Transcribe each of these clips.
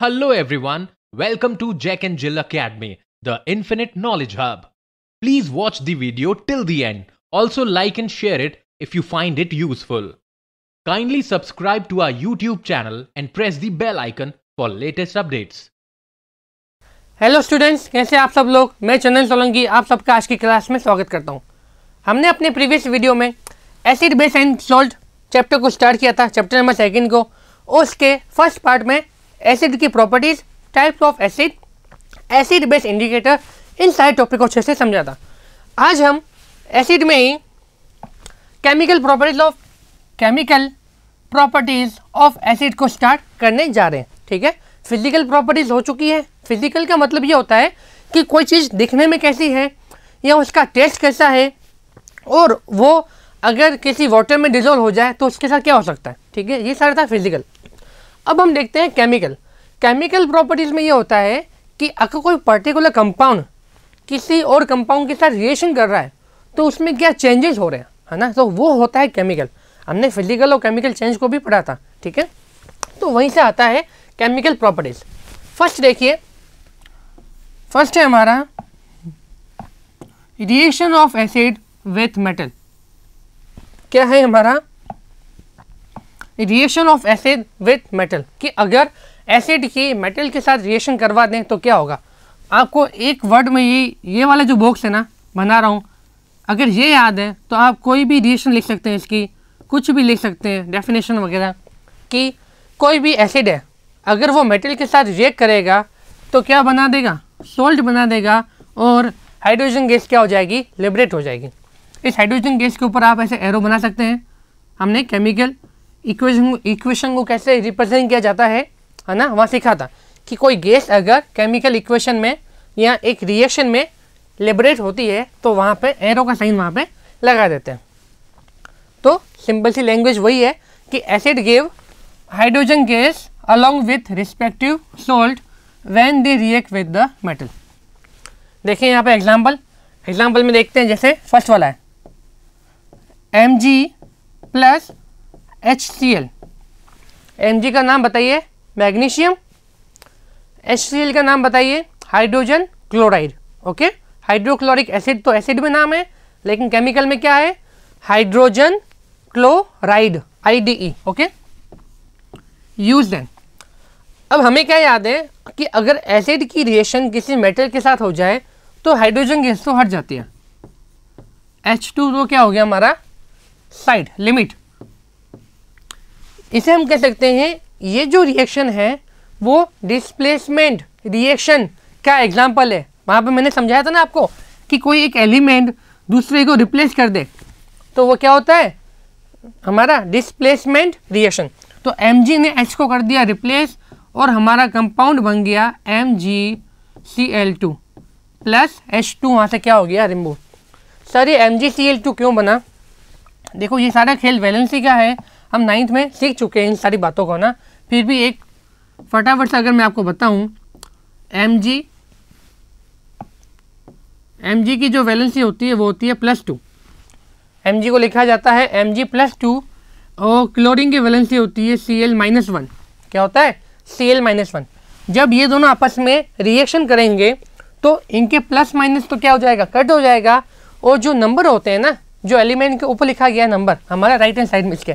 Hello everyone, welcome to Jack and Jill Academy, the Infinite Knowledge Hub. Please watch the video till the end. Also like and share it if you find it useful. Kindly subscribe to our YouTube channel and press the bell icon for latest updates. Hello students कैसे आप सब लोग मैं चंदन सोलंकी आप सबका आज की class में स्वागत करता हूँ हमने अपने प्रीवियस वीडियो में acid base and salt chapter को स्टार्ट किया था चैप्टर नंबर सेकंड को उसके फर्स्ट पार्ट में एसिड की properties types of acid acid base indicator इन सारे टॉपिक को अच्छे से समझा था आज हम एसिड में ही chemical properties of chemical properties of acid को स्टार्ट करने जा रहे हैं ठीक है फिजिकल प्रॉपर्टीज हो चुकी है फिजिकल का मतलब ये होता है कि कोई चीज़ दिखने में कैसी है या उसका टेस्ट कैसा है और वो अगर किसी वाटर में डिजोल्व हो जाए तो उसके साथ क्या हो सकता है ठीक है ये सारा था फिजिकल अब हम देखते हैं केमिकल केमिकल प्रॉपर्टीज़ में ये होता है कि अगर कोई पर्टिकुलर कंपाउंड किसी और कंपाउंड के साथ रिएक्शन कर रहा है तो उसमें क्या चेंजेस हो रहे हैं है ना तो वो होता है केमिकल हमने फिजिकल और केमिकल चेंज को भी पढ़ा था ठीक है तो वहीं से आता है केमिकल प्रॉपर्टीज़ फर्स्ट देखिए फर्स्ट है हमारा reaction of acid with metal क्या है हमारा reaction of acid with metal कि अगर एसिड की मेटल के साथ रिएक्शन करवा दें तो क्या होगा आपको एक वर्ड में ये ये वाला जो बॉक्स है ना बना रहा हूँ अगर ये याद है तो आप कोई भी रिएक्शन लिख सकते हैं इसकी कुछ भी लिख सकते हैं डेफिनेशन वगैरह कि कोई भी एसिड है अगर वो मेटल के साथ रिएक्ट करेगा तो क्या बना देगा सोल्ट बना देगा और हाइड्रोजन गैस क्या हो जाएगी लिबरेट हो जाएगी इस हाइड्रोजन गैस के ऊपर आप ऐसे एरो बना सकते हैं हमने केमिकल इक्वेशन इक्वेशन को कैसे रिप्रेजेंट किया जाता है है ना वहाँ सीखा था कि कोई गैस अगर केमिकल इक्वेशन में या एक रिएक्शन में लिबरेट होती है तो वहाँ पे एरो का साइन वहाँ पे लगा देते हैं तो सिंपल सी लैंग्वेज वही है कि acid give hydrogen gas along with respective salt when they react with the metal देखें यहाँ पे एग्जाम्पल एग्जाम्पल में देखते हैं जैसे फर्स्ट वाला है M G plus H C L M G का नाम बताइए मैग्नीशियम एच सी एल का नाम बताइए hydrogen chloride okay hydrochloric acid तो एसिड में नाम है लेकिन केमिकल में क्या है hydrogen chloride I D E okay use then अब हमें क्या याद है कि अगर एसिड की रिएक्शन किसी मेटल के साथ हो जाए तो हाइड्रोजन गैस तो हट जाती है एच टू तो क्या हो गया हमारा साइड लिमिट इसे हम कह सकते हैं ये जो रिएक्शन है वो डिस्प्लेसमेंट रिएक्शन का एग्जाम्पल है वहां पे मैंने समझाया था ना आपको कि कोई एक एलिमेंट दूसरे को रिप्लेस कर दे तो वो क्या होता है हमारा डिस्प्लेसमेंट रिएक्शन तो एम ने एच को कर दिया रिप्लेस और हमारा कंपाउंड बन गया M G C L two plus H two वहाँ से क्या हो गया रिमूव सर ये M G C L two क्यों बना देखो ये सारा खेल वैलेंसी का है हम नाइन्थ में सीख चुके हैं इन सारी बातों को ना फिर भी एक फटाफट से अगर मैं आपको बताऊं एम जी एम जी की जो वैलेंसी होती है वो होती है प्लस टू एम जी को लिखा जाता है एम जी प्लस टू और क्लोरिन की वैलेंसी होती है सी एल माइनस वन क्या होता है सी एल माइनस वन जब ये दोनों आपस में रिएक्शन करेंगे तो इनके प्लस माइनस तो क्या हो जाएगा कट हो जाएगा और जो नंबर होते हैं ना जो एलिमेंट के ऊपर लिखा गया नंबर हमारा राइट हैंड साइड में इसके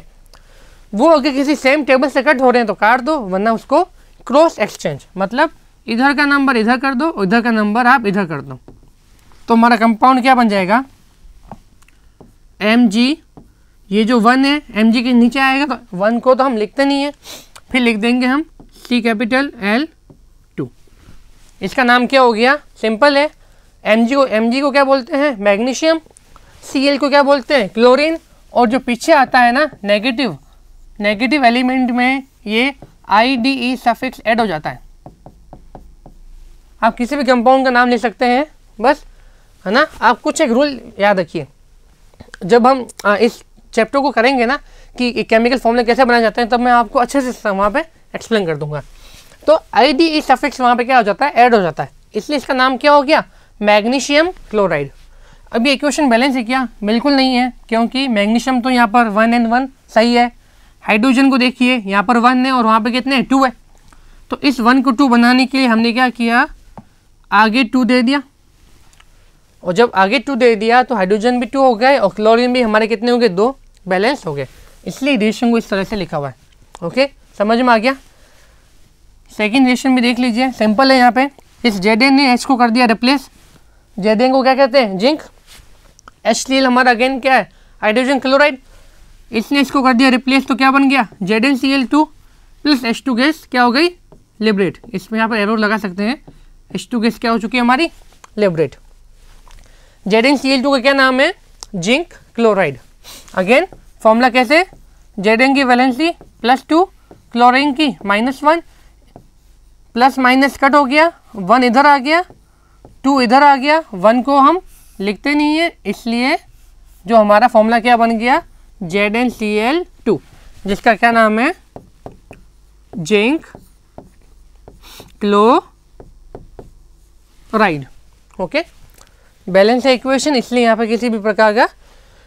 वो अगर किसी सेम टेबल से कट हो रहे हैं तो काट दो वरना उसको क्रॉस एक्सचेंज मतलब इधर का नंबर इधर कर दो इधर का नंबर आप इधर कर दो तो हमारा कंपाउंड क्या बन जाएगा एम जी ये जो वन है एम जी के नीचे आएगा तो वन को तो हम लिखते नहीं है फिर लिख देंगे हम सी कैपिटल एल टू इसका नाम क्या हो गया सिंपल है एम जी को एम जी को क्या बोलते हैं मैग्नीशियम सी को क्या बोलते हैं क्लोरीन और जो पीछे आता है ना नेगेटिव नेगेटिव एलिमेंट में ये I D E suffix add हो जाता है आप किसी भी कंपाउंड का नाम ले सकते हैं बस है ना आप कुछ एक रूल याद रखिए जब हम आ, इस चैप्टर को करेंगे ना कि केमिकल फॉर्मूला कैसे बनाए जाते हैं तब मैं आपको अच्छे से वहाँ पे एक्सप्लेन कर दूंगा तो आई डी ई सफिक्स वहाँ पर क्या हो जाता है ऐड हो जाता है इसलिए इसका नाम क्या हो गया मैग्नीशियम क्लोराइड अभी इक्वेशन बैलेंस है क्या बिल्कुल नहीं है क्योंकि मैग्नीशियम तो यहाँ पर वन एंड वन सही है हाइड्रोजन को देखिए यहाँ पर वन है और वहाँ पर कितने टू है तो इस वन को टू बनाने के लिए हमने क्या किया आगे टू दे दिया और जब आगे टू दे दिया तो हाइड्रोजन भी टू हो गए और क्लोरीन भी हमारे कितने हो गए दो बैलेंस हो गए इसलिए रेशन को इस तरह से लिखा हुआ है ओके समझ में आ गया सेकेंड रेशन भी देख लीजिए सिंपल है यहाँ पे इस जेड ने एच को कर दिया रिप्लेस जेड को क्या कहते हैं जिंक एच हमारा अगेन क्या है हाइड्रोजन क्लोराइड इसने इसको कर दिया रिप्लेस तो क्या बन गया Z N C L two plus H two gas क्या हो गई लेबरेट इसमें यहाँ पर एरो लगा सकते हैं एच टू गैस क्या हो चुकी है हमारी liberate Z N C L two का क्या नाम है जिंक क्लोराइड अगेन फॉर्मूला कैसे जेड एन की वैलेंसी प्लस टू क्लोराइन की minus one plus minus cut हो गया वन इधर आ गया टू इधर आ गया वन को हम लिखते नहीं है इसलिए जो हमारा फॉर्मूला क्या बन गया Z N C L two जिसका क्या नाम है जिंक क्लोराइड ओके बैलेंस है इक्वेशन इसलिए यहाँ पर किसी भी प्रकार का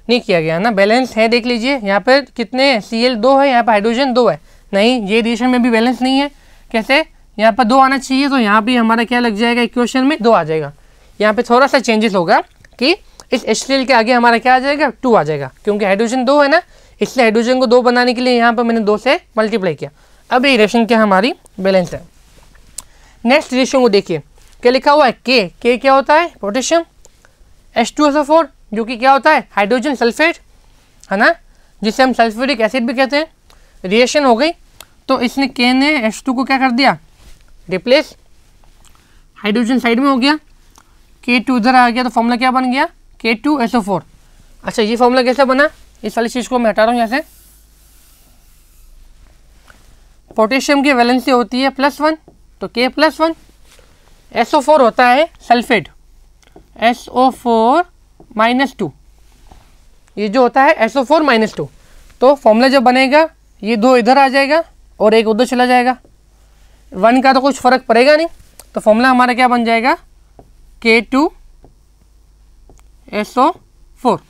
नहीं किया गया ना बैलेंस है देख लीजिए यहाँ पर कितने सी एल दो है यहाँ पर हाइड्रोजन दो है नहीं ये रिएशन में भी बैलेंस नहीं है कैसे यहाँ पर दो आना चाहिए तो यहाँ भी हमारा क्या लग जाएगा इक्वेशन में दो आ जाएगा यहाँ पे थोड़ा सा चेंजेस होगा कि इस एच के आगे हमारा क्या आ जाएगा टू आ जाएगा क्योंकि हाइड्रोजन दो है ना इसलिए हाइड्रोजन को दो बनाने के लिए यहाँ पर मैंने दो से मल्टीप्लाई किया अब ये रेशन क्या हमारी बैलेंस है नेक्स्ट रिएक्शन को देखिए क्या लिखा हुआ है के के क्या होता है potassium H two S four जो कि क्या होता है हाइड्रोजन सल्फेट है ना जिसे हम सल्फ्यूरिक एसिड भी कहते हैं रिएक्शन हो गई तो इसने के ने एच टू को क्या कर दिया रिप्लेस हाइड्रोजन साइड में हो गया के टू इधर आ गया तो फॉर्मूला क्या बन गया के टू एस ओ फोर अच्छा ये फॉर्मूला कैसे बना इस वाली चीज़ को मैं हटा रहा हूँ यहाँ से पोटेशियम की वैलेंसी होती है प्लस वन तो K plus one S O four होता है sulphate S O four minus two ये जो होता है S O four minus two तो फॉर्मूला जब बनेगा ये दो इधर आ जाएगा और एक उधर चला जाएगा वन का तो कुछ फ़र्क पड़ेगा नहीं तो फॉर्मूला हमारा क्या बन जाएगा के टू एसओ फोर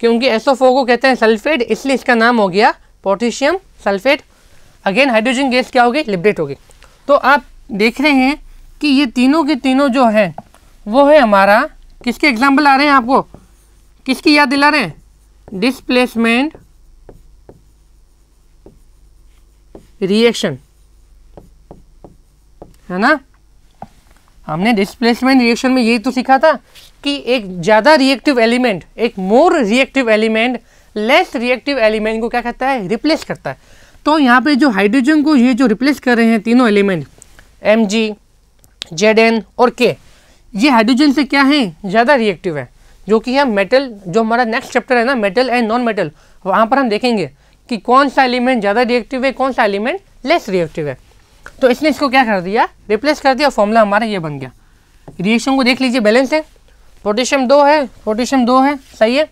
क्योंकि फोर को कहते हैं सल्फेट इसलिए इसका नाम हो गया potassium sulphate again hydrogen gas क्या होगी लिबरेट होगी तो आप देख रहे हैं कि ये तीनों के तीनों जो है वो है हमारा किसके एग्जाम्पल आ रहे हैं आपको किसकी याद दिला रहे हैं डिस्प्लेसमेंट रिएक्शन है ना हमने डिस्प्लेसमेंट रिएक्शन में यही तो सीखा था कि एक ज़्यादा रिएक्टिव एलिमेंट एक more reactive element less reactive element को क्या करता है रिप्लेस करता है तो यहाँ पे जो हाइड्रोजन को ये जो रिप्लेस कर रहे हैं तीनों element M G Z N और के ये हाइड्रोजन से क्या है ज़्यादा रिएक्टिव है जो कि है मेटल जो हमारा नेक्स्ट चैप्टर है ना मेटल एंड नॉन मेटल वहाँ पर हम देखेंगे कि कौन सा एलिमेंट ज़्यादा रिएक्टिव है कौन सा एलिमेंट लेस रिएक्टिव है तो इसने इसको क्या कर दिया रिप्लेस कर दिया फॉर्मूला हमारा ये बन गया रिएक्शन को देख लीजिए बैलेंस है पोटेशियम दो है पोटेशियम दो है सही है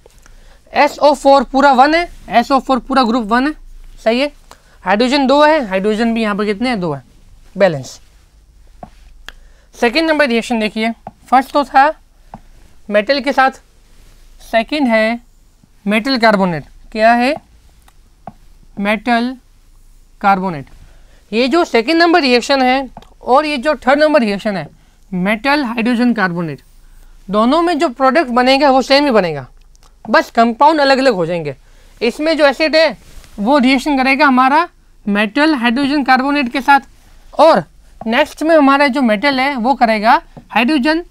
एस ओ फोर पूरा वन है एस ओ फोर पूरा ग्रुप वन है सही है हाइड्रोजन दो है हाइड्रोजन भी यहाँ पर कितने हैं दो है बैलेंस सेकेंड नंबर रिएक्शन देखिए फर्स्ट तो था मेटल के साथ सेकेंड है मेटल कार्बोनेट क्या है मेटल कार्बोनेट ये जो सेकेंड नंबर रिएक्शन है और ये जो थर्ड नंबर रिएक्शन है मेटल हाइड्रोजन कार्बोनेट दोनों में जो प्रोडक्ट बनेगा वो सेम ही बनेगा बस कंपाउंड अलग अलग हो जाएंगे इसमें जो एसिड है वो रिएक्शन करेगा हमारा मेटल हाइड्रोजन कार्बोनेट के साथ और नेक्स्ट में हमारा जो मेटल है वो करेगा हाइड्रोजन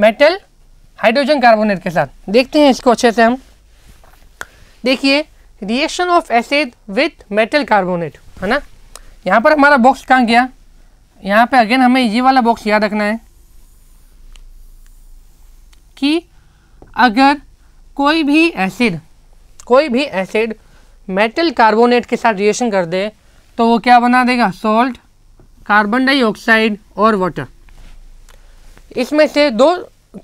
मेटल हाइड्रोजन कार्बोनेट के साथ देखते हैं इसको अच्छे से हम देखिए reaction of acid with metal carbonate है ना यहाँ पर हमारा बॉक्स कहाँ गया यहाँ पे अगेन हमें ये वाला बॉक्स याद रखना है कि अगर कोई भी एसिड कोई भी एसिड मेटल कार्बोनेट के साथ रिएक्शन कर दे तो वो क्या बना देगा सॉल्ट कार्बन डाइऑक्साइड और वाटर इसमें से दो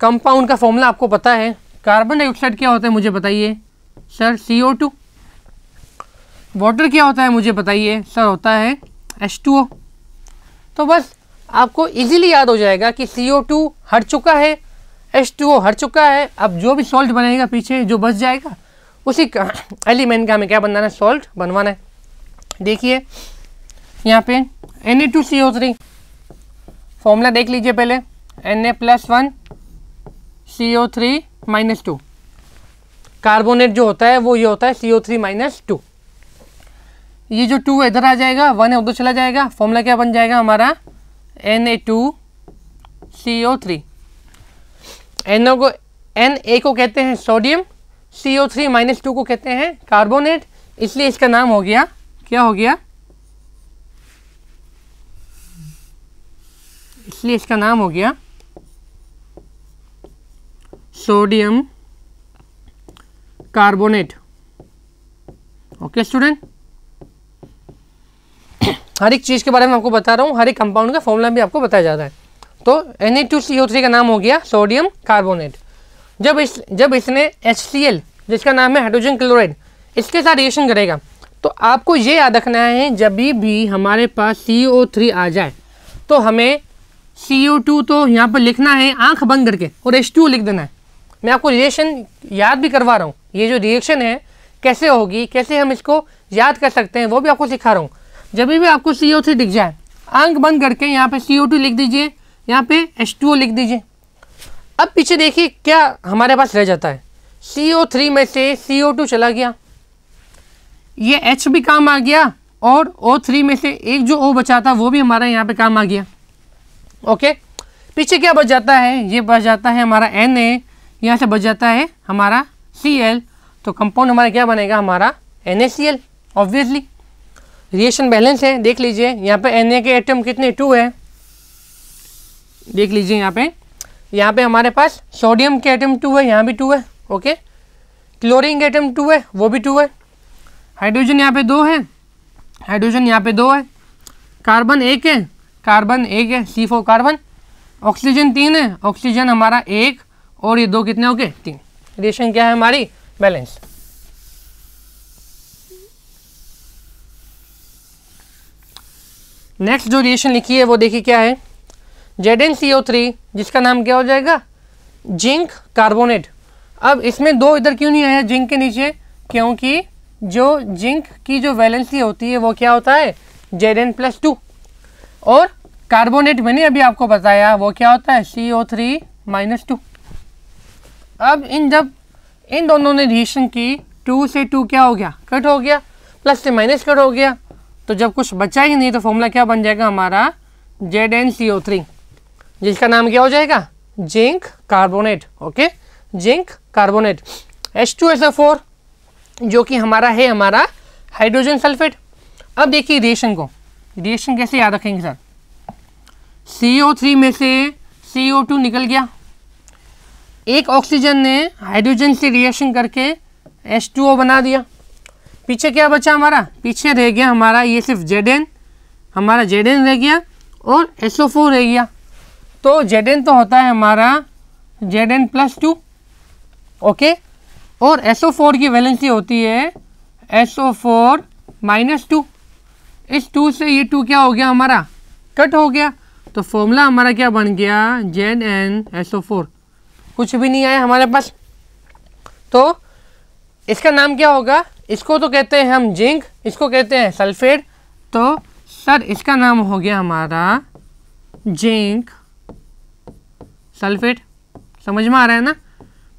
कंपाउंड का फॉर्मूला आपको पता है कार्बन डाइऑक्साइड क्या होता है मुझे बताइए sir C O two water क्या होता है मुझे बताइए सर होता है एच टू ओ तो बस आपको इजीली याद हो जाएगा कि सी ओ टू हट चुका है एच टू ओ हट चुका है अब जो भी सॉल्ट बनेगा पीछे जो बच जाएगा उसी एलिमेंट का हमें क्या बनाना है सॉल्ट बनवाना है देखिए यहाँ पे N A two C O three formula देख लीजिए पहले N A plus one C O three minus two carbonate जो होता है वो ये होता है C O three minus two ये जो टू इधर आ जाएगा वन है उधर चला जाएगा फॉर्मूला क्या बन जाएगा हमारा N A two C O three N को एन ए को कहते हैं sodium C O three minus two को कहते हैं कार्बोनेट इसलिए इसका नाम हो गया क्या हो गया इसलिए इसका नाम हो गया सोडियम कार्बोनेट ओके स्टूडेंट हर एक चीज़ के बारे में आपको बता रहा हूँ हर एक कंपाउंड का फॉर्मूला भी आपको बताया जा रहा है तो एन का नाम हो गया सोडियम कार्बोनेट जब इस जब इसने एच जिसका नाम है हाइड्रोजन क्लोराइड इसके साथ रिएक्शन करेगा तो आपको ये याद रखना है जब भी हमारे पास सी आ जाए तो हमें सी तो यहाँ पर लिखना है आंख बंद करके और एच लिख देना है मैं आपको रिएक्शन याद भी करवा रहा हूँ ये जो रिएक्शन है कैसे होगी कैसे हम इसको याद कर सकते हैं वो भी आपको सिखा रहा हूँ जब भी आपको सी ओ थ्री दिख जाए आंख बंद करके यहाँ पे सी ओ टू लिख दीजिए यहाँ पे एच टू ओ लिख दीजिए अब पीछे देखिए क्या हमारे पास रह जाता है सी ओ थ्री में से सी ओ टू चला गया ये एच भी काम आ गया और ओ थ्री में से एक जो ओ बचा था वो भी हमारा यहाँ पे काम आ गया ओके पीछे क्या बच जाता है ये बच जाता है हमारा एन ए यहाँ से बच जाता है हमारा सी एल तो कंपाउंड हमारा क्या बनेगा हमारा N A C L obviously reaction balance है देख लीजिए यहाँ पे एन के एटम कितने टू है देख लीजिए यहाँ पे यहाँ पे हमारे पास सोडियम के एटम टू है यहाँ भी टू है ओके क्लोरीन के एटम टू है वो भी टू है हाइड्रोजन यहाँ पे दो है हाइड्रोजन यहाँ पे दो है कार्बन एक है कार्बन एक है सी कार्बन ऑक्सीजन तीन है ऑक्सीजन हमारा एक और ये दो कितने हो गए तीन रिएशन क्या है हमारी बैलेंस नेक्स्ट जो रिएक्शन लिखी है वो देखिए क्या है Z N C O three जिसका नाम क्या हो जाएगा जिंक कार्बोनेट अब इसमें दो इधर क्यों नहीं आया जिंक के नीचे क्योंकि जो जिंक की जो वैलेंसी होती है वो क्या होता है जेड एन प्लस टू और कार्बोनेट मैंने अभी आपको बताया वो क्या होता है C O three minus two अब इन जब इन दोनों ने रिएक्शन की टू से टू क्या हो गया कट हो गया प्लस से माइनस कट हो गया तो जब कुछ बचा ही नहीं तो फॉर्मूला क्या बन जाएगा हमारा Z N C O three जिसका नाम क्या हो जाएगा zinc carbonate okay zinc carbonate H two S O four जो कि हमारा है हमारा हाइड्रोजन सल्फेट अब देखिए रिएक्शन को रिएक्शन कैसे याद रखेंगे सर सी ओ थ्री में से सी ओ टू निकल गया एक ऑक्सीजन ने हाइड्रोजन से रिएक्शन करके एच टू ओ बना दिया पीछे क्या बचा हमारा पीछे रह गया हमारा ये सिर्फ एन हमारा एन रह गया और एस ओ फोर रह गया तो एन तो होता है हमारा एन प्लस टू ओके और एस ओ फोर की वैलेंसी होती है S O four minus two इस टू से ये टू क्या हो गया हमारा कट हो गया तो फॉर्मूला हमारा क्या बन गया Z N S O four कुछ भी नहीं आया हमारे पास तो इसका नाम क्या होगा इसको तो कहते हैं हम जिंक इसको कहते हैं सल्फेट तो सर इसका नाम हो गया हमारा जिंक सल्फेट समझ में आ रहा है ना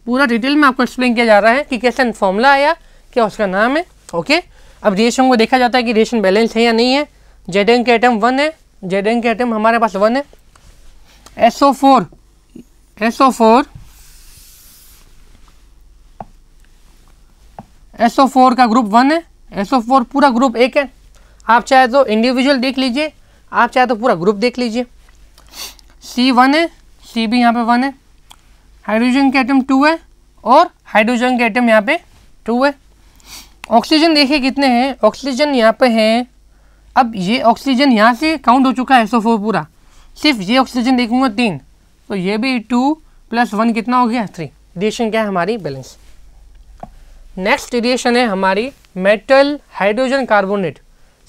पूरा डिटेल में आपको एक्सप्लेन किया जा रहा है कि कैसे फॉर्मूला आया क्या उसका नाम है ओके अब रिएशन को देखा जाता है कि रिएशन बैलेंस है या नहीं है जेड के आइटम वन है जेड के आइटम हमारे पास वन है O four O four S O four का ग्रुप वन है एसओ फोर पूरा ग्रुप एक है आप चाहे तो इंडिविजुअल देख लीजिए आप चाहे तो पूरा ग्रुप देख लीजिए सी वन है सी भी यहाँ पे वन है हाइड्रोजन के आइटम टू है और हाइड्रोजन के आइटम यहाँ पे टू है ऑक्सीजन देखिए कितने हैं ऑक्सीजन यहाँ पे हैं अब ये ऑक्सीजन यहाँ से काउंट हो चुका है सो फोर पूरा सिर्फ ये ऑक्सीजन देखूंगा तीन तो ये भी टू प्लस वन कितना हो गया थ्री डिशन क्या है हमारी बैलेंस नेक्स्ट इरिएशन है हमारी मेटल हाइड्रोजन कार्बोनेट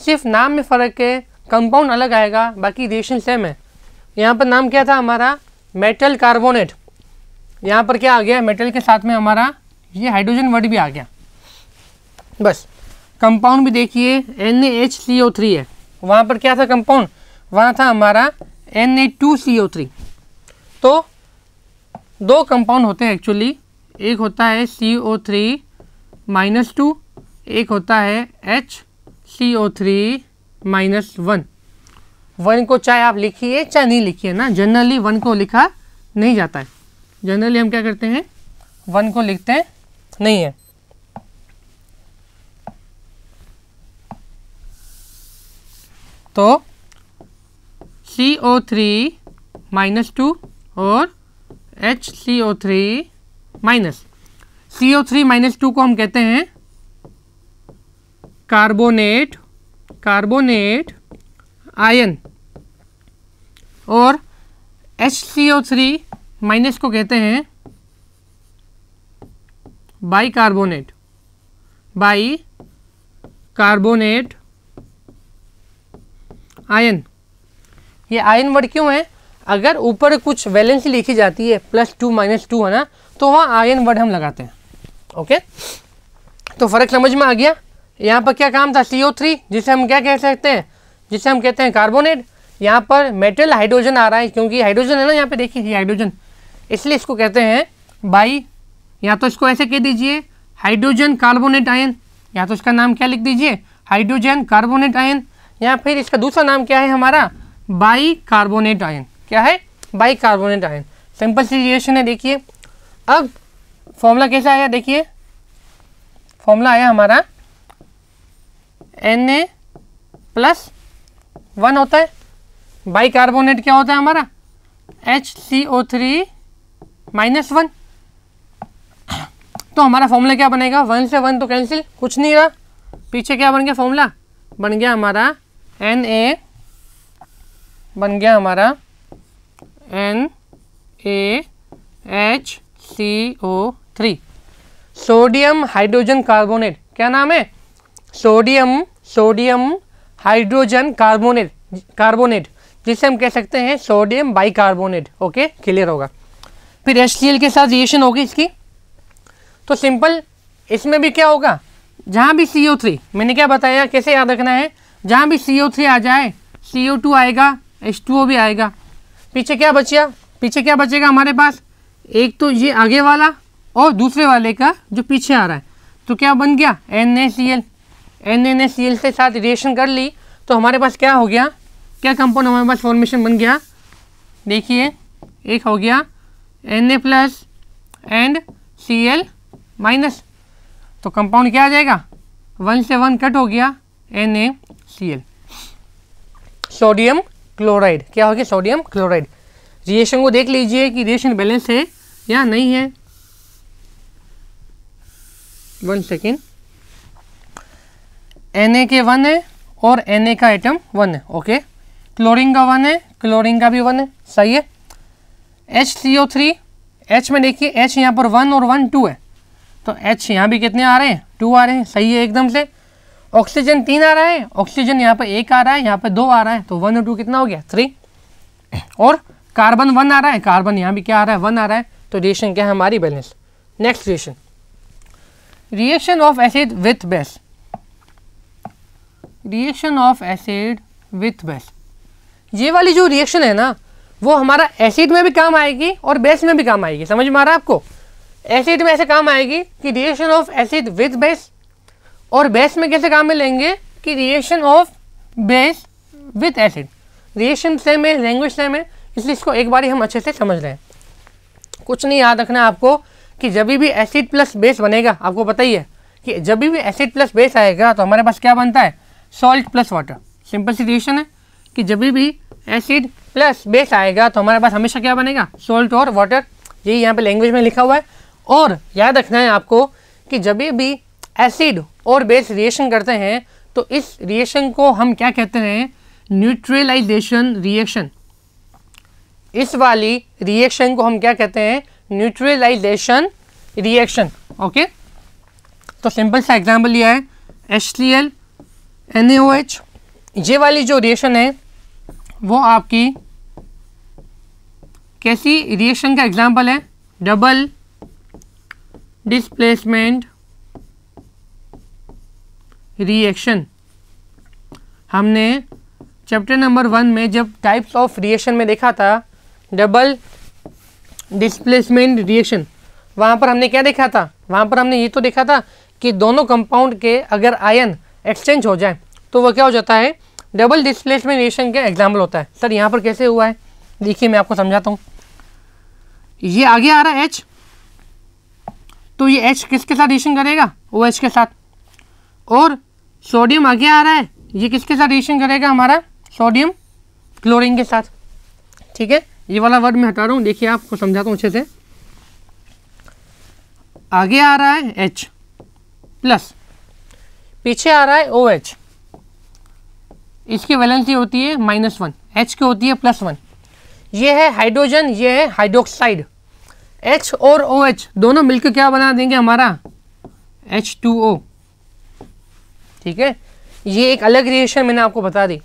सिर्फ नाम में फ़र्क है कंपाउंड अलग आएगा बाकी रिएक्शन सेम है यहाँ पर नाम क्या था हमारा मेटल कार्बोनेट यहाँ पर क्या आ गया मेटल के साथ में हमारा ये हाइड्रोजन वर्ड भी आ गया बस कंपाउंड भी देखिए N H C O three है वहाँ पर क्या था कंपाउंड वहाँ था हमारा N A two C O three तो दो कंपाउंड होते हैं एक्चुअली एक होता है C O three minus two एक होता है H C O three minus one one को चाहे आप लिखिए चाहे नहीं लिखिए ना जनरली वन को लिखा नहीं जाता है जनरली हम क्या करते हैं वन को लिखते हैं नहीं है तो C O three minus two और H C O three minus C O three minus two को हम कहते हैं कार्बोनेट कार्बोनेट आयन और H C O three minus को कहते हैं bicarbonate bicarbonate ion ये आयन वर्ड क्यों है अगर ऊपर कुछ वैलेंसी लिखी जाती है प्लस टू माइनस टू है ना तो वहाँ आयन वर्ड हम लगाते हैं ओके तो फ़र्क समझ में आ गया यहाँ पर क्या काम था सी ओ थ्री जिसे हम क्या कह सकते हैं जिसे हम कहते हैं कार्बोनेट यहाँ पर मेटल हाइड्रोजन आ रहा है क्योंकि हाइड्रोजन है ना यहाँ पे देखिए ये हाइड्रोजन इसलिए इसको कहते हैं बाई या तो इसको ऐसे कह दीजिए हाइड्रोजन कार्बोनेट आयन या तो इसका नाम क्या लिख दीजिए हाइड्रोजन कार्बोनेट आयन या फिर इसका दूसरा नाम क्या है हमारा बाई कार्बोनेट आयन क्या है बाई कार्बोनेट आयन सिंपल सी है देखिए अब फॉर्मूला कैसा आया देखिए फॉर्मूला आया हमारा एन ए प्लस वन होता है बाई कार्बोनेट क्या होता है हमारा H C O three minus one तो हमारा फॉर्मूला क्या बनेगा वन से वन तो कैंसिल कुछ नहीं रहा पीछे क्या बन गया फॉर्मूला बन गया हमारा एन ए बन गया हमारा N A H C O three sodium hydrogen carbonate क्या नाम है sodium sodium hydrogen carbonate carbonate जिसे हम कह सकते हैं सोडियम बाइकार्बोनेट ओके क्लियर होगा फिर एस के साथ रिएक्शन होगी इसकी तो सिंपल इसमें भी क्या होगा जहाँ भी सी मैंने क्या बताया कैसे याद रखना है जहाँ भी सी आ जाए सी आएगा एच भी आएगा पीछे क्या बचिया पीछे क्या बचेगा हमारे पास एक तो ये आगे वाला और दूसरे वाले का जो पीछे आ रहा है तो क्या बन गया N S C L N N S C L से साथ रिएक्शन कर ली तो हमारे पास क्या हो गया क्या कंपाउंड हमारे पास फॉर्मेशन बन गया देखिए एक हो गया N A plus and C L minus तो कंपाउंड क्या आ जाएगा वन से वन कट हो गया N A C L sodium chloride क्या हो गया सोडियम क्लोराइड रिएक्शन को देख लीजिए कि रिएक्शन बैलेंस है या नहीं है वन सेकेंड एन ए के वन है और एन ए का आइटम वन है ओके क्लोरीन का वन है क्लोरीन का भी वन है सही है H C O three H में देखिए एच यहाँ पर वन और वन टू है तो एच यहाँ भी कितने आ रहे हैं टू आ रहे हैं सही है एकदम से ऑक्सीजन तीन आ रहा है ऑक्सीजन यहाँ पर एक आ रहा है यहाँ पर दो आ रहा है तो वन और टू कितना हो गया थ्री और कार्बन वन आ रहा है कार्बन यहाँ भी क्या आ रहा है वन आ रहा है तो रेशन क्या है हमारी बैलेंस नेक्स्ट रेशन reaction of acid with base reaction of acid with base ये वाली जो रिएक्शन है ना वो हमारा एसिड में भी काम आएगी और बेस में भी काम आएगी समझ में आ रहा है आपको एसिड में ऐसे काम आएगी कि reaction of acid with base और बेस में कैसे काम में लेंगे कि reaction of base with acid reaction same है लैंग्वेज सेम है इसलिए इसको एक बार ही हम अच्छे से समझ रहे हैं कुछ नहीं याद रखना आपको कि जब भी एसिड प्लस बेस बनेगा आपको पता ही है कि जब भी एसिड प्लस बेस आएगा तो हमारे पास क्या बनता है सॉल्ट प्लस वाटर सिंपल सी रिएक्शन है कि जब भी एसिड प्लस बेस आएगा तो हमारे पास हमेशा क्या बनेगा सॉल्ट और वाटर यही यहाँ पे लैंग्वेज में लिखा हुआ है और याद रखना है आपको कि जब भी एसिड और बेस रिएक्शन करते हैं तो इस रिएक्शन को हम क्या कहते हैं न्यूट्रलाइजेशन रिएक्शन इस वाली रिएक्शन को हम क्या कहते हैं न्यूट्रलाइजेशन रिएक्शन ओके तो सिंपल सा एग्जाम्पल लिया है H T L N H ये वाली जो रिएक्शन है वो आपकी कैसी रिएक्शन का एग्जाम्पल है डबल डिस्प्लेसमेंट रिएक्शन हमने चैप्टर नंबर वन में जब टाइप्स ऑफ रिएक्शन में देखा था डबल डिस्प्लेसमेंट रिएक्शन वहाँ पर हमने क्या देखा था वहाँ पर हमने ये तो देखा था कि दोनों कंपाउंड के अगर आयन एक्सचेंज हो जाए तो वह क्या हो जाता है डबल डिस्प्लेसमेंट रिएक्शन का एग्जाम्पल होता है सर यहाँ पर कैसे हुआ है देखिए मैं आपको समझाता हूँ ये आगे आ रहा है एच तो ये एच किसके साथ रिएक्शन करेगा ओ एच के साथ और सोडियम आगे आ रहा है ये किसके साथ रिएक्शन करेगा हमारा सोडियम क्लोरीन के साथ ठीक है ये वाला वर्ड मैं हटा रहा हूँ देखिए आपको समझाता हूँ अच्छे से आगे आ रहा है एच प्लस पीछे आ रहा है ओ एच इसकी वैलेंसी होती है माइनस वन एच की होती है प्लस वन ये है हाइड्रोजन ये है हाइड्रोक्साइड एच और ओ एच दोनों मिलकर क्या बना देंगे हमारा एच टू ओ ठीक है ये एक अलग रिएक्शन मैंने आपको बता दी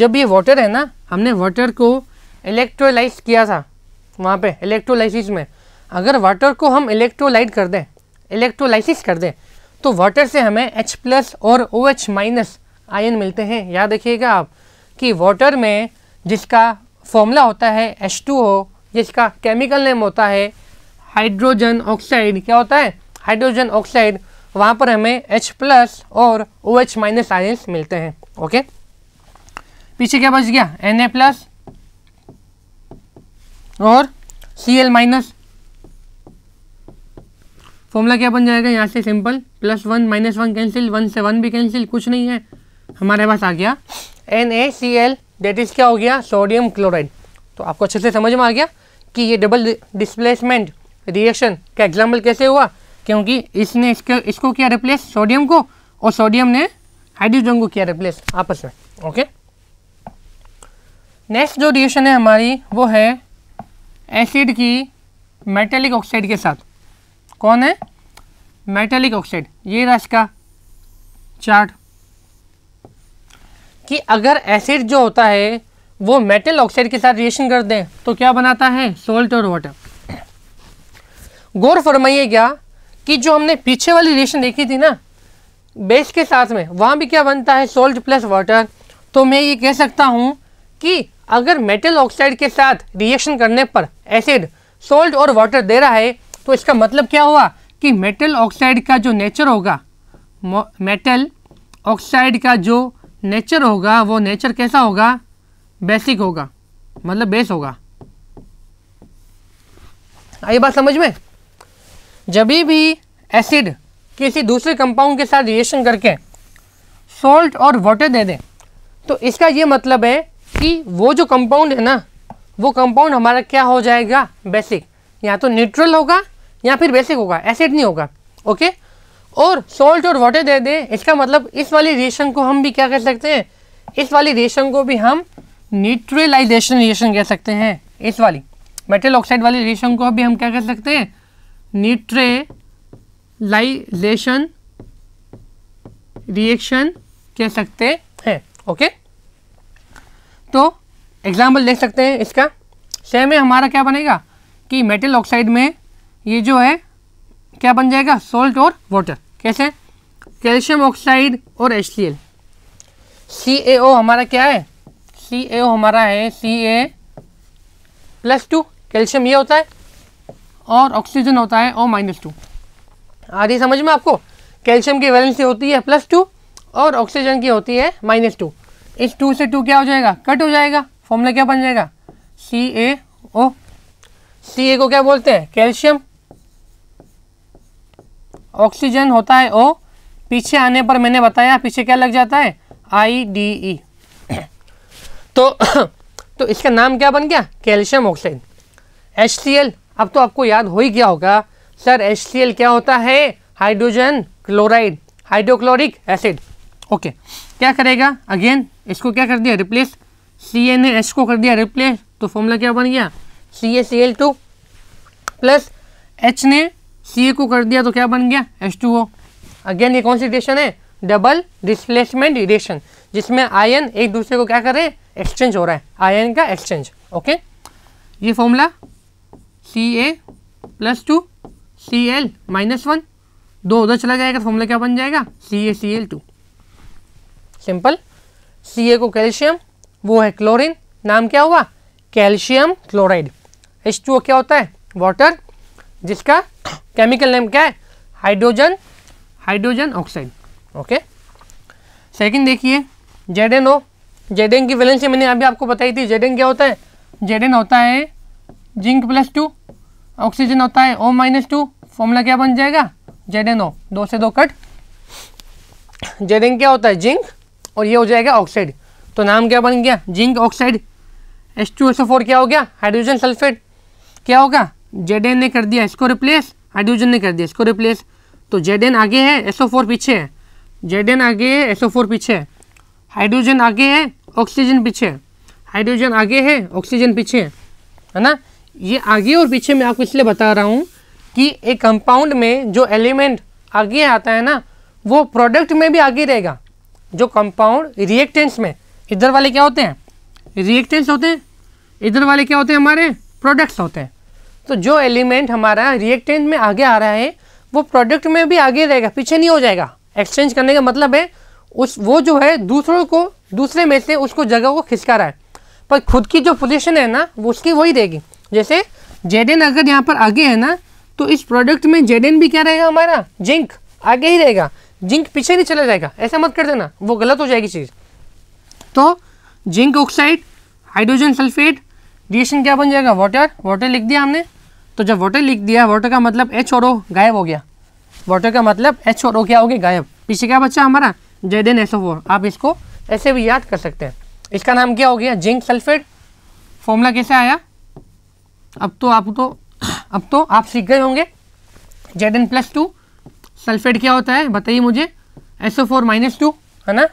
जब ये वाटर है ना हमने वाटर को इलेक्ट्रोलाइज किया था वहाँ पे इलेक्ट्रोलाइसिस में अगर वाटर को हम इलेक्ट्रोलाइट कर दें इलेक्ट्रोलाइसिस कर दें तो वाटर से हमें H प्लस और ओ एच माइनस आयन मिलते हैं याद रखिएगा आप कि वाटर में जिसका फॉर्मूला होता है H2O जिसका केमिकल नेम होता है हाइड्रोजन ऑक्साइड क्या होता है हाइड्रोजन ऑक्साइड वहाँ पर हमें H प्लस और ओ एच माइनस आयन मिलते हैं ओके पीछे क्या बच गया Na प्लस और सी एल माइनस फॉर्मूला क्या बन जाएगा यहाँ से simple plus one minus one cancel one से वन भी कैंसिल कुछ नहीं है हमारे पास आ गया N A C L that is क्या हो गया सोडियम क्लोराइड तो आपको अच्छे से समझ में आ गया कि ये डबल डिस्प्लेसमेंट रिएक्शन का एग्जाम्पल कैसे हुआ क्योंकि इसने इसके इसको किया रिप्लेस सोडियम को और सोडियम ने हाइड्रोजन को किया रिप्लेस आपस में ओके नेक्स्ट जो रिएक्शन है हमारी वो है एसिड की मेटेलिक ऑक्साइड के साथ कौन है मेटेलिक ऑक्साइड ये राश का चार्ट कि अगर एसिड जो होता है वो मेटल ऑक्साइड के साथ रिएक्शन कर दें तो क्या बनाता है सोल्ट और वाटर गौर फरमाइए क्या कि जो हमने पीछे वाली रिएक्शन देखी थी ना बेस के साथ में वहाँ भी क्या बनता है सोल्ट प्लस वाटर तो मैं ये कह सकता हूँ कि अगर मेटल ऑक्साइड के साथ रिएक्शन करने पर एसिड सोल्ट और वाटर दे रहा है तो इसका मतलब क्या हुआ कि मेटल ऑक्साइड का जो नेचर होगा मेटल ऑक्साइड का जो नेचर होगा वो नेचर कैसा होगा बेसिक होगा मतलब बेस होगा आई बात समझ में जब भी एसिड किसी दूसरे कंपाउंड के साथ रिएक्शन करके सोल्ट और वाटर दे दें तो इसका ये मतलब है कि वो जो कंपाउंड है ना वो कंपाउंड हमारा क्या हो जाएगा बेसिक या तो न्यूट्रल होगा या फिर बेसिक होगा एसिड नहीं होगा ओके और सॉल्ट और वाटर दे दें इसका मतलब इस वाली रिएक्शन को हम भी क्या कह सकते हैं इस वाली रिएक्शन को भी हम न्यूट्रलाइजेशन रिएक्शन कह सकते हैं इस वाली मेटल ऑक्साइड वाली रिएक्शन को भी हम क्या कह सकते हैं न्यूट्रलाइजेशन रिएक्शन कह सकते हैं ओके एग्जाम्पल देख सकते हैं इसका सेम है हमारा क्या बनेगा कि मेटल ऑक्साइड में ये जो है क्या बन जाएगा सॉल्ट और वाटर कैसे कैल्शियम ऑक्साइड और H C L C A O हमारा क्या है सी ए ओ हमारा है C A plus two calcium ये होता है और ऑक्सीजन होता है ओ माइनस टू आ रही समझ में आपको कैल्शियम की वैलेंसी होती है प्लस टू और ऑक्सीजन की होती है माइनस टू इस टू से टू क्या हो जाएगा कट हो जाएगा फॉर्मूला क्या बन जाएगा C A O C A को क्या बोलते हैं कैल्शियम ऑक्सीजन होता है ओ पीछे आने पर मैंने बताया पीछे क्या लग जाता है आई डी ई तो तो इसका नाम क्या बन गया calcium oxide H C L अब तो आपको याद हो ही गया होगा सर एच सी एल क्या होता है hydrogen chloride hydrochloric acid okay क्या करेगा अगेन इसको क्या कर दिया रिप्लेस सी ए ने एच को कर दिया रिप्लेस तो फॉर्मूला क्या बन गया C A C L two plus H ने सी ए को कर दिया तो क्या बन गया एच टू ओ अगेन ये कौन सी रिलेशन है डबल डिस्प्लेसमेंट रिलेशन जिसमें आयन एक दूसरे को क्या कर रहे हैं एक्सचेंज हो रहा है आयन का एक्सचेंज ओके ये formula C A plus two C L minus one दो उधर चला जाएगा फॉर्मूला क्या बन जाएगा C A C L two simple C A को कैल्शियम वो है क्लोरीन नाम क्या हुआ कैल्शियम क्लोराइड एच टू क्या होता है वाटर जिसका केमिकल नेम क्या है hydrogen hydrogen oxide okay second देखिए Z N O Z N की वैलेंस मैंने अभी आपको बताई थी जेड एन क्या होता है जेड एन होता है जिंक प्लस टू ऑक्सीजन होता है ओ माइनस टू फॉर्मूला क्या बन जाएगा जेड एन ओ दो से दो कट जेड एन क्या होता है जिंक और ये हो जाएगा ऑक्साइड तो नाम क्या बन गया zinc oxide S two S O four क्या हो गया हाइड्रोजन सल्फेट क्या होगा जेड एन ने कर दिया इसको रिप्लेस हाइड्रोजन ने कर दिया इसको रिप्लेस तो जेड एन आगे है एस ओ फोर पीछे है जेड एन आगे है एस ओ फोर पीछे है हाइड्रोजन आगे है ऑक्सीजन पीछे है हाइड्रोजन आगे है ऑक्सीजन पीछे है है ना ये आगे और पीछे मैं आपको इसलिए बता रहा हूँ कि एक कंपाउंड में जो एलिमेंट आगे आता है ना वो प्रोडक्ट में भी आगे रहेगा जो कंपाउंड रिएक्टेंट्स में इधर वाले क्या होते हैं रिएक्टेंस होते हैं इधर वाले क्या होते हैं हमारे प्रोडक्ट्स होते हैं तो जो एलिमेंट हमारा रिएक्टेंट में आगे आ रहा है वो प्रोडक्ट में भी आगे रहेगा पीछे नहीं हो जाएगा एक्सचेंज करने का मतलब है उस वो जो है दूसरों को दूसरे में से उसको जगह को खिसका रहा है पर खुद की जो पोजीशन है ना वो उसकी वही रहेगी जैसे जेडेन अगर यहाँ पर आगे है ना तो इस प्रोडक्ट में जेडेन भी क्या रहेगा हमारा जिंक आगे ही रहेगा जिंक पीछे नहीं चला जाएगा ऐसा मत कर देना वो गलत हो जाएगी चीज़ तो जिंक ऑक्साइड हाइड्रोजन सल्फेट डिएशन क्या बन जाएगा वाटर वाटर लिख दिया हमने तो जब वाटर लिख दिया वाटर का मतलब एच और ओ गायब हो गया वाटर का मतलब एच और ओ क्या हो गया गायब पीछे क्या बच्चा हमारा जेड एन एस आप इसको ऐसे भी याद कर सकते हैं इसका नाम क्या हो गया जिंक सल्फेट फॉर्मूला कैसे आया अब तो आप तो अब तो आप सीख गए होंगे Z N plus two sulphate क्या होता है बताइए मुझे S O four minus two है ना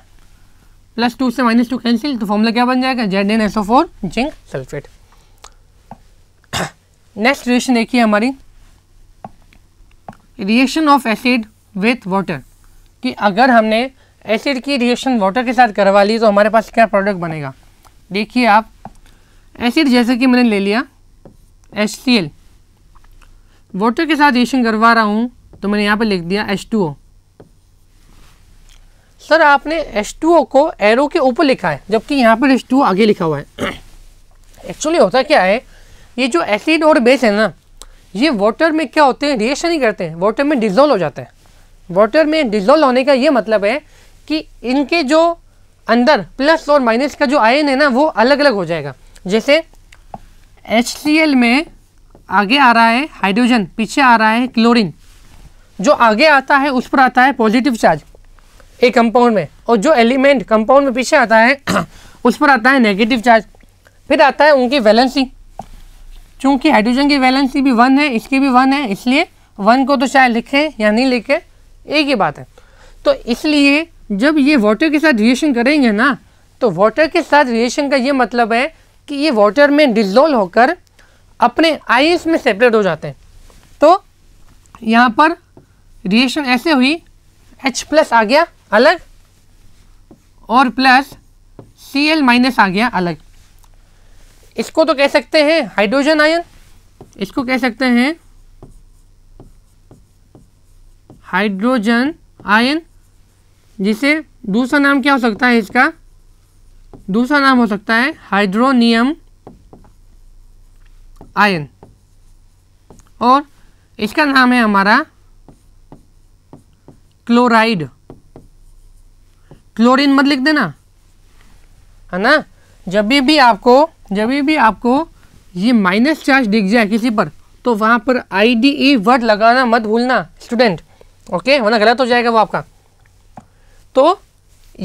प्लस टू से माइनस टू कैंसिल तो फॉर्मूला क्या बन जाएगा Z N S O four zinc sulphate next reaction देखिए हमारी reaction of acid with water कि अगर हमने एसिड की रिएक्शन वाटर के साथ करवा ली तो हमारे पास क्या प्रोडक्ट बनेगा देखिए आप एसिड जैसे कि मैंने ले लिया एच सी एल वाटर के साथ रिएक्शन करवा रहा हूँ तो मैंने यहाँ पर लिख दिया एच टू ओ सर आपने H2O को एरो के ऊपर लिखा है जबकि यहाँ पर H2O आगे लिखा हुआ है एक्चुअली होता क्या है ये जो एसिड और बेस है ना ये वाटर में क्या होते हैं रिएक्शन ही करते हैं वाटर में डिजोल्व हो जाते हैं वाटर में डिजोल्व होने का ये मतलब है कि इनके जो अंदर प्लस और माइनस का जो आयन है ना वो अलग अलग हो जाएगा जैसे एच में आगे आ रहा है हाइड्रोजन पीछे आ रहा है क्लोरीन जो आगे आता है उस पर आता है पॉजिटिव चार्ज एक कंपाउंड में और जो एलिमेंट कंपाउंड में पीछे आता है उस पर आता है नेगेटिव चार्ज फिर आता है उनकी वैलेंसी चूँकि हाइड्रोजन की वैलेंसी भी वन है इसकी भी वन है इसलिए वन को तो चाहे लिखें या नहीं लिखें एक ही बात है तो इसलिए जब ये वाटर के साथ रिएक्शन करेंगे ना तो वाटर के साथ रिएक्शन का ये मतलब है कि ये वाटर में डिजोल्व होकर अपने आइस में सेपरेट हो जाते हैं तो यहाँ पर रिएक्शन ऐसे हुई H प्लस आ गया अलग और प्लस सी एल माइनस आ गया अलग इसको तो कह सकते हैं हाइड्रोजन आयन इसको कह सकते हैं हाइड्रोजन आयन जिसे दूसरा नाम क्या हो सकता है इसका दूसरा नाम हो सकता है हाइड्रोनियम आयन और इसका नाम है हमारा क्लोराइड क्लोरीन मत लिख देना है ना जब भी आपको जब भी आपको ये माइनस चार्ज दिख जाए किसी पर तो वहाँ पर आई डी ई वर्ड लगाना मत भूलना स्टूडेंट ओके वरना गलत हो जाएगा वो आपका तो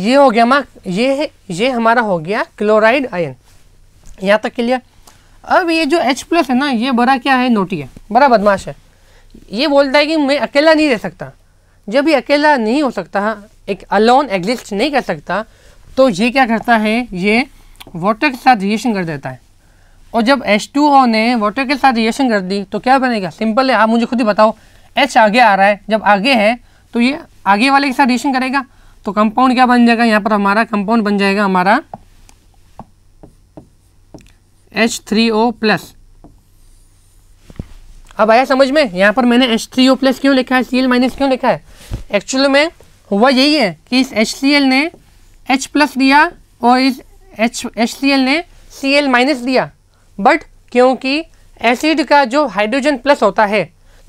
ये हो गया हमारा ये ये हमारा हो गया क्लोराइड आयन यहाँ तक के लिए अब ये जो H प्लस है ना ये बड़ा क्या है नोटी है बड़ा बदमाश है ये बोलता है कि मैं अकेला नहीं रह सकता जब ये अकेला नहीं हो सकता एक अलोन एग्जिस्ट नहीं कर सकता तो ये क्या करता है ये वाटर के साथ रिएक्शन कर देता है और जब एच टू ओ ने वाटर के साथ रिएक्शन कर दी तो क्या बनेगा सिंपल है आप मुझे खुद ही बताओ एच आगे आ रहा है जब आगे है तो ये आगे वाले के साथ रिएक्शन करेगा तो कंपाउंड क्या बन जाएगा यहाँ पर हमारा कंपाउंड बन जाएगा हमारा एच थ्री ओ प्लस अब आया समझ में यहाँ पर मैंने एच थ्री ओ प्लस क्यों लिखा है सी एल माइनस क्यों लिखा है एक्चुअल में तो वह यही है कि इस एच सी एल ने एच प्लस दिया और इस एच एच सी एल ने सी एल माइनस दिया बट क्योंकि एसिड का जो हाइड्रोजन प्लस होता है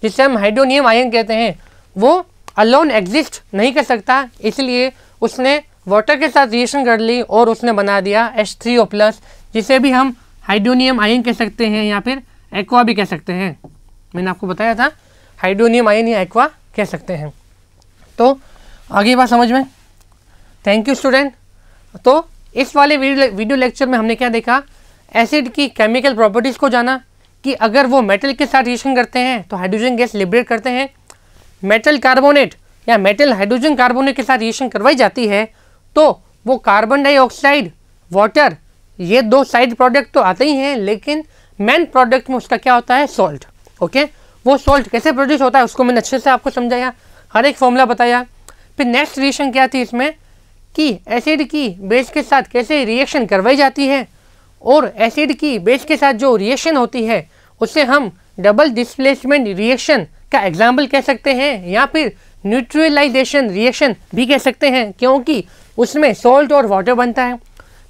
जिसे हम हाइड्रोनियम आयन कहते हैं वो अलोन एग्जिस्ट नहीं कर सकता इसलिए उसने वाटर के साथ रिएक्शन कर ली और उसने बना दिया एच थ्री ओ प्लस जिसे भी हम हाइड्रोनियम आयन कह सकते हैं या फिर एक्वा भी कह सकते हैं मैंने आपको बताया था हाइड्रोनियम आयन या एक्वा कह सकते हैं तो आगे बात समझ में थैंक यू स्टूडेंट तो इस वाले वीडियो लेक्चर में हमने क्या देखा एसिड की केमिकल प्रॉपर्टीज़ को जाना कि अगर वो मेटल के साथ रिएक्शन करते हैं तो हाइड्रोजन गैस लिबरेट करते हैं मेटल कार्बोनेट या मेटल हाइड्रोजन कार्बोनेट के साथ रिएक्शन करवाई जाती है तो वो कार्बन डाइऑक्साइड वाटर ये दो साइड प्रोडक्ट तो आते ही हैं लेकिन मेन प्रोडक्ट में उसका क्या होता है सॉल्ट ओके वो सॉल्ट कैसे प्रोड्यूस होता है उसको मैंने अच्छे से आपको समझाया हर एक फॉर्मूला बताया फिर नेक्स्ट रिएक्शन क्या थी इसमें कि एसिड की बेस के साथ कैसे रिएक्शन करवाई जाती है और एसिड की बेस के साथ जो रिएक्शन होती है उसे हम डबल डिस्प्लेसमेंट रिएक्शन का एग्जाम्पल कह सकते हैं या फिर न्यूट्रलाइजेशन रिएक्शन भी कह सकते हैं क्योंकि उसमें सॉल्ट और वाटर बनता है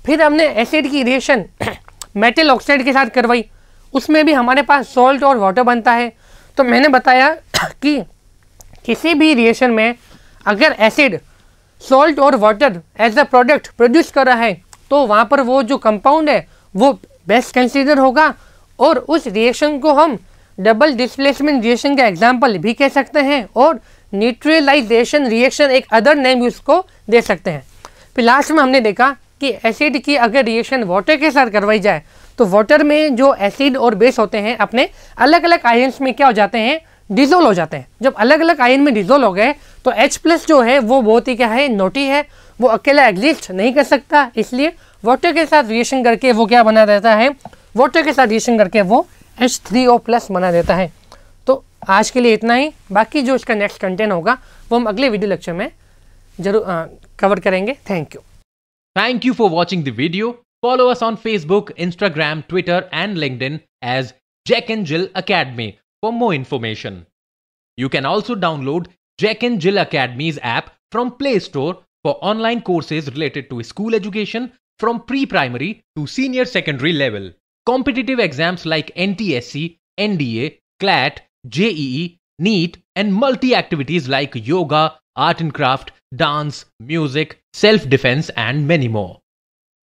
फिर हमने एसिड की रिएक्शन मेटल ऑक्साइड के साथ करवाई उसमें भी हमारे पास सॉल्ट और वाटर बनता है तो मैंने बताया कि किसी भी रिएक्शन में अगर एसिड सॉल्ट और water as a product produce कर रहा है तो वहाँ पर वो जो कंपाउंड है वो बेस्ट कंसिडर होगा और उस रिएक्शन को हम डबल डिस्प्लेसमेंट रिएक्शन का एग्जाम्पल भी कह सकते हैं और न्यूट्रलाइजेशन रिएक्शन एक अदर नेम उसको दे सकते हैं फिर लास्ट में हमने देखा कि एसिड की अगर रिएक्शन वाटर के साथ करवाई जाए तो वाटर में जो एसिड और बेस होते हैं अपने अलग अलग आयंस में क्या हो जाते हैं डिजोल्व हो जाते हैं जब अलग अलग आयन में डिजोल्व हो गए तो H प्लस जो है वो बहुत ही क्या है नोटी है वो अकेला एग्जिस्ट नहीं कर सकता इसलिए वाटर के साथ रिएक्शन करके वो क्या बना देता है वाटर के साथ रिएक्शन करके वो एच थ्री ओ प्लस बना देता है तो आज के लिए इतना ही बाकी जो इसका नेक्स्ट कंटेंट होगा वो हम अगले वीडियो लेक्चर में जरूर कवर करेंगे thank you thank you for watching video video follow us on Facebook Instagram Twitter and link as Jack and Jill academy For more information, you can also download Jack and Jill Academy's app from Play Store for online courses related to school education from pre-primary to senior secondary level. Competitive exams like NTSC, NDA, CLAT, JEE, NEET, and multi-activities like yoga, art and craft, dance, music, self-defense, and many more.